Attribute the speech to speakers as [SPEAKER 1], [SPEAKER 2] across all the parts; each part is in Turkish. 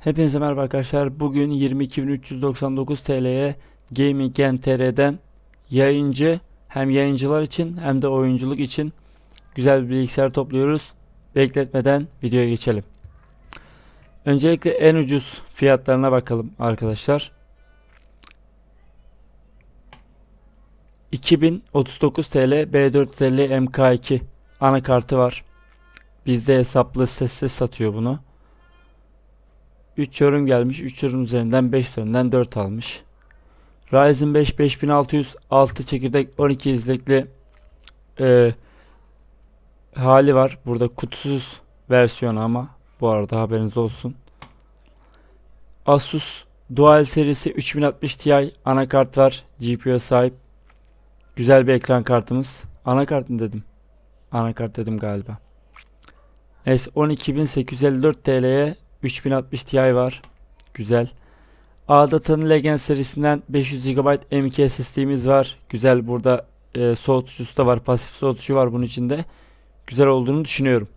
[SPEAKER 1] Hepinize merhaba arkadaşlar. Bugün 22.399 TL'ye Gaming TR'den yayıncı hem yayıncılar için hem de oyunculuk için güzel bir bilgisayar topluyoruz. Bekletmeden videoya geçelim. Öncelikle en ucuz fiyatlarına bakalım arkadaşlar. 2039 TL B450 MK2 anakartı var. Bizde hesaplı sessiz satıyor bunu. 3 yorum gelmiş. 3 yorum üzerinden 5 üzerinden 4 almış. Ryzen 5 5600 6 çekirdek 12 izlekli e, hali var. Burada kutusuz versiyonu ama bu arada haberiniz olsun. Asus Dual serisi 3060 Ti anakart var. GPU sahip. Güzel bir ekran kartımız. Anakart mı dedim? Anakart dedim galiba. S 12.854 TL'ye 3060 Ti var. Güzel. Aldata'nın Legend serisinden 500 GB M.2 SSD'miz var. Güzel burada e, soğutucusu da var. Pasif soğutucu var bunun içinde. Güzel olduğunu düşünüyorum.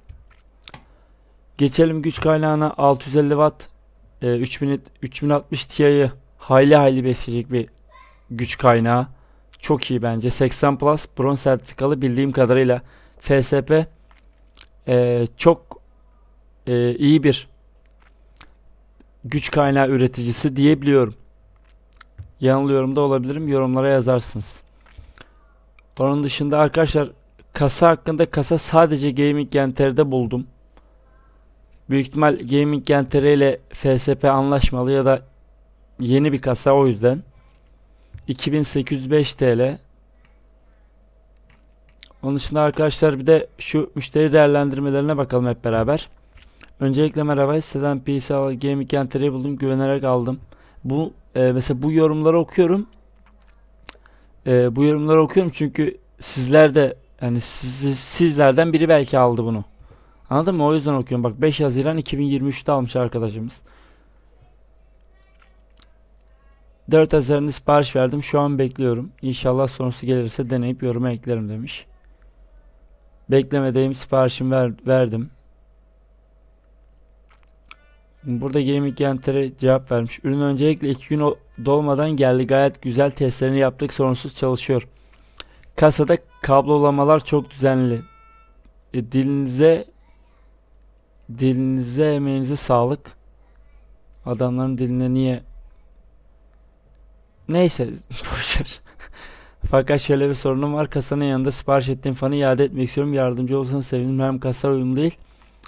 [SPEAKER 1] Geçelim güç kaynağına 650 Watt e, 3000, 3060 Ti'yi hayli hayli besleyecek bir güç kaynağı. Çok iyi bence. 80 Plus bronz sertifikalı bildiğim kadarıyla FSP e, çok e, iyi bir güç kaynağı üreticisi diyebiliyorum. Yanılıyorum da olabilirim. Yorumlara yazarsınız. Onun dışında arkadaşlar kasa hakkında kasa sadece Gaming Enter'de buldum. Büyük ihtimal Gaming Enter ile FSP anlaşmalı ya da yeni bir kasa o yüzden. 2805 TL. Onun dışında arkadaşlar bir de şu müşteri değerlendirmelerine bakalım hep beraber. Öncelikle merhaba siteden PSL Gaming Enter'ı buldum güvenerek aldım. Bu e, mesela bu yorumları okuyorum. E, bu yorumları okuyorum çünkü sizler de yani siz, sizlerden biri belki aldı bunu. Anladın mı? O yüzden okuyorum. Bak 5 Haziran 2023'te almış arkadaşımız. 4 Haziran'da sipariş verdim. Şu an bekliyorum. İnşallah sonrası gelirse deneyip yoruma eklerim demiş. Beklemedeyim. Siparişimi ver, verdim. Burada Gaming Genter'e cevap vermiş. Ürün öncelikle 2 gün dolmadan geldi. Gayet güzel testlerini yaptık. Sorunsuz çalışıyor. Kasada kablolamalar çok düzenli. E, dilinize dilinize emeğinize sağlık. Adamların diline niye Neyse Fakat şöyle bir sorunum var. Kasanın yanında sipariş ettiğim fanı iade etmek istiyorum. Yardımcı olsanız sevinirim. Hem kasa uyumlu değil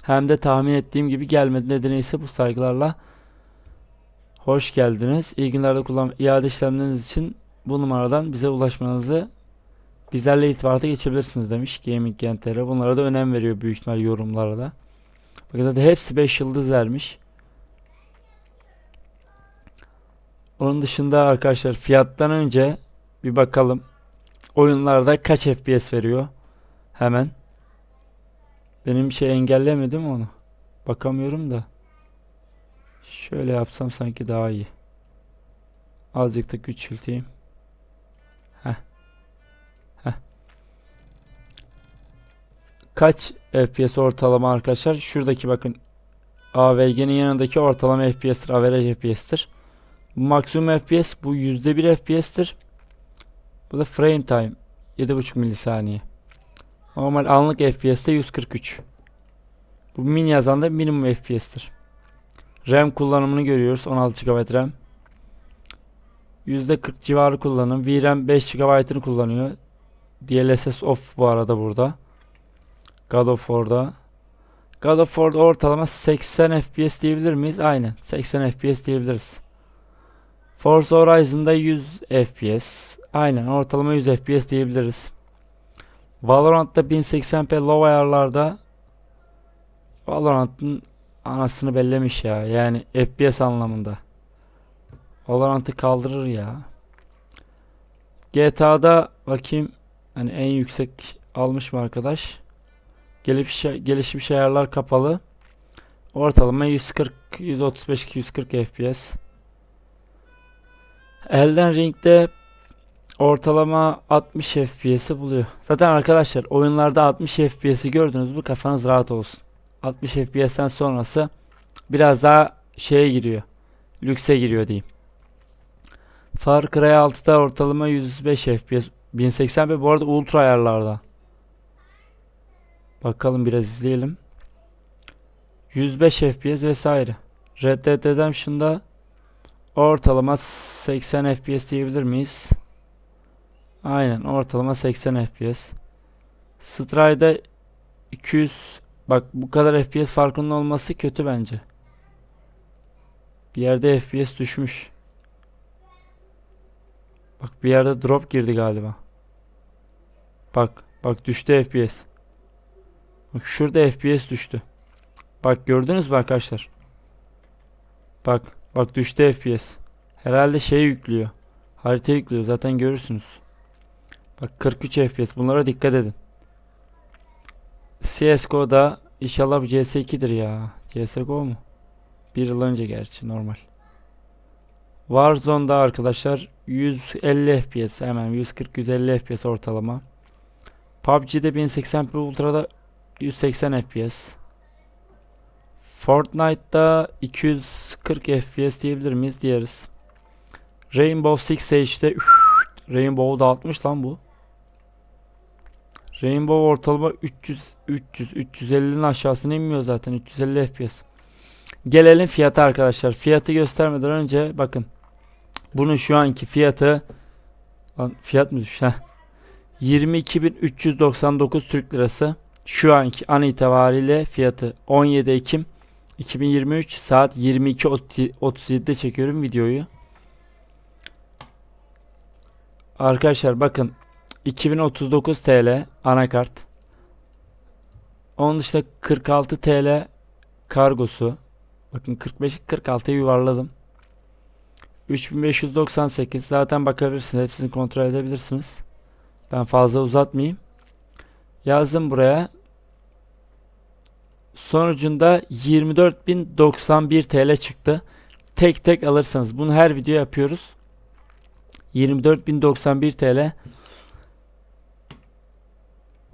[SPEAKER 1] hem de tahmin ettiğim gibi gelmedi. Nedeni ise bu saygılarla hoş geldiniz. İyi günlerde kullan iade işlemleriniz için bu numaradan bize ulaşmanızı bizlerle irtibata geçebilirsiniz demiş Gaming Gentere. Bunlara da önem veriyor büyük ihtimal yorumlara da. Bakın zaten hepsi 5 yıldız vermiş. Onun dışında arkadaşlar fiyattan önce bir bakalım. Oyunlarda kaç FPS veriyor? Hemen. Benim bir şey engellemedi mi onu? Bakamıyorum da. Şöyle yapsam sanki daha iyi. Azıcık da küçülteyim. Heh. Heh. Kaç FPS ortalama arkadaşlar? Şuradaki bakın. AVG'nin yanındaki ortalama FPS'tir. Average FPS'tir. Bu maksimum FPS. Bu %1 FPS'tir. Bu da frame time. 7.5 milisaniye. Normal anlık FPS'te 143. Bu min yazanda minimum FPS'tir. RAM kullanımını görüyoruz. 16 GB RAM. %40 civarı kullanım. VRAM 5 GB'ını kullanıyor. DLSS off bu arada burada. God of War'da. God of War'da ortalama 80 FPS diyebilir miyiz? Aynen. 80 FPS diyebiliriz. Forza Horizon'da 100 FPS. Aynen ortalama 100 FPS diyebiliriz. Valorant'ta 1080p low ayarlarda Valorant'ın anasını bellemiş ya. Yani FPS anlamında. Valorant'ı kaldırır ya. GTA'da bakayım hani en yüksek almış mı arkadaş? Gelip gelişmiş ayarlar kapalı. Ortalama 140 135 240 FPS. Elden Ring'de ortalama 60 FPS'i buluyor. Zaten arkadaşlar oyunlarda 60 FPS'i gördünüz mü kafanız rahat olsun. 60 FPS'ten sonrası biraz daha şeye giriyor. Lükse giriyor diyeyim. Far Cry 6'da ortalama 105 FPS 1080 p bu arada ultra ayarlarda. Bakalım biraz izleyelim. 105 FPS vesaire. Red Dead Redemption'da ortalama 80 FPS diyebilir miyiz? Aynen ortalama 80 FPS. Stride 200 bak bu kadar FPS farkının olması kötü bence. Bir yerde FPS düşmüş. Bak bir yerde drop girdi galiba. Bak bak düştü FPS. Bak şurada FPS düştü. Bak gördünüz mü arkadaşlar? Bak bak düştü FPS. Herhalde şey yüklüyor. Harita yüklüyor zaten görürsünüz. Bak 43 FPS bunlara dikkat edin. CSGO'da inşallah bu CS2'dir ya. CSGO mu? Bir yıl önce gerçi normal. Warzone'da arkadaşlar 150 FPS hemen 140-150 FPS ortalama. PUBG'de 1080p Ultra'da 180 FPS. Fortnite'da 240 FPS diyebilir miyiz? diyoruz. Rainbow Six Siege'de Rainbow'da 60 lan bu. Rainbow ortalama 300 300 350'nin aşağısına inmiyor zaten 350 FPS. Gelelim fiyata arkadaşlar. Fiyatı göstermeden önce bakın. Bunun şu anki fiyatı lan fiyat mı düştü? 22.399 Türk Lirası. Şu anki an itibariyle fiyatı 17 Ekim 2023 saat 22.37'de çekiyorum videoyu. Arkadaşlar bakın 2039 TL anakart. Onun dışında 46 TL kargosu. Bakın 45 46'yı yuvarladım. 3598 zaten bakabilirsiniz. Hepsini kontrol edebilirsiniz. Ben fazla uzatmayayım. Yazdım buraya. Sonucunda 24.091 TL çıktı. Tek tek alırsanız. Bunu her video yapıyoruz. 24.091 TL.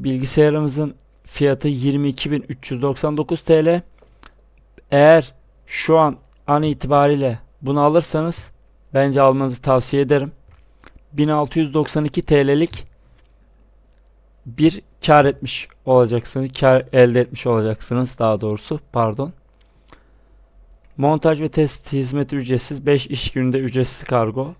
[SPEAKER 1] Bilgisayarımızın fiyatı 22.399 TL. Eğer şu an an itibariyle bunu alırsanız bence almanızı tavsiye ederim. 1692 TL'lik bir kar etmiş olacaksınız. Kar elde etmiş olacaksınız daha doğrusu. Pardon. Montaj ve test hizmeti ücretsiz. 5 iş gününde ücretsiz kargo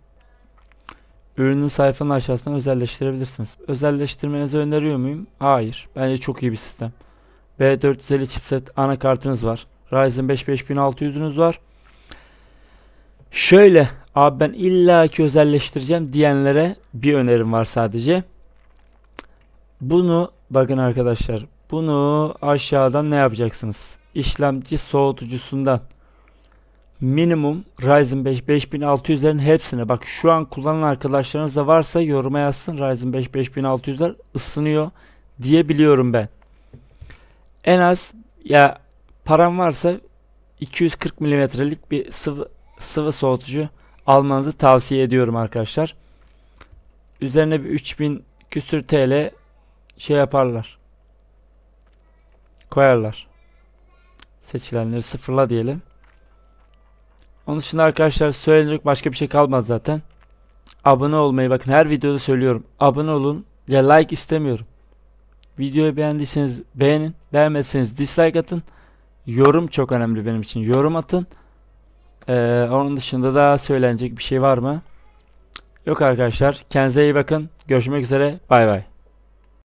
[SPEAKER 1] ürünün sayfanın aşağısına özelleştirebilirsiniz. Özelleştirmenizi öneriyor muyum? Hayır. Bence çok iyi bir sistem. B450 chipset anakartınız var. Ryzen 5 5600'ünüz var. Şöyle abi ben illaki özelleştireceğim diyenlere bir önerim var sadece. Bunu bakın arkadaşlar bunu aşağıdan ne yapacaksınız? İşlemci soğutucusundan minimum Ryzen 5 5600'lerin hepsine bak şu an kullanan arkadaşlarınız da varsa yoruma yazsın Ryzen 5 5600'ler ısınıyor diye biliyorum ben. En az ya param varsa 240 milimetrelik bir sıvı, sıvı soğutucu almanızı tavsiye ediyorum arkadaşlar. Üzerine bir 3000 küsür TL şey yaparlar. Koyarlar. Seçilenleri sıfırla diyelim. Onun için arkadaşlar söylenecek başka bir şey kalmaz zaten. Abone olmayı bakın her videoda söylüyorum. Abone olun. Ya like istemiyorum. Videoyu beğendiyseniz beğenin. Beğenmezseniz dislike atın. Yorum çok önemli benim için. Yorum atın. Ee, onun dışında da söylenecek bir şey var mı? Yok arkadaşlar. Kendinize iyi bakın. Görüşmek üzere. Bay bay.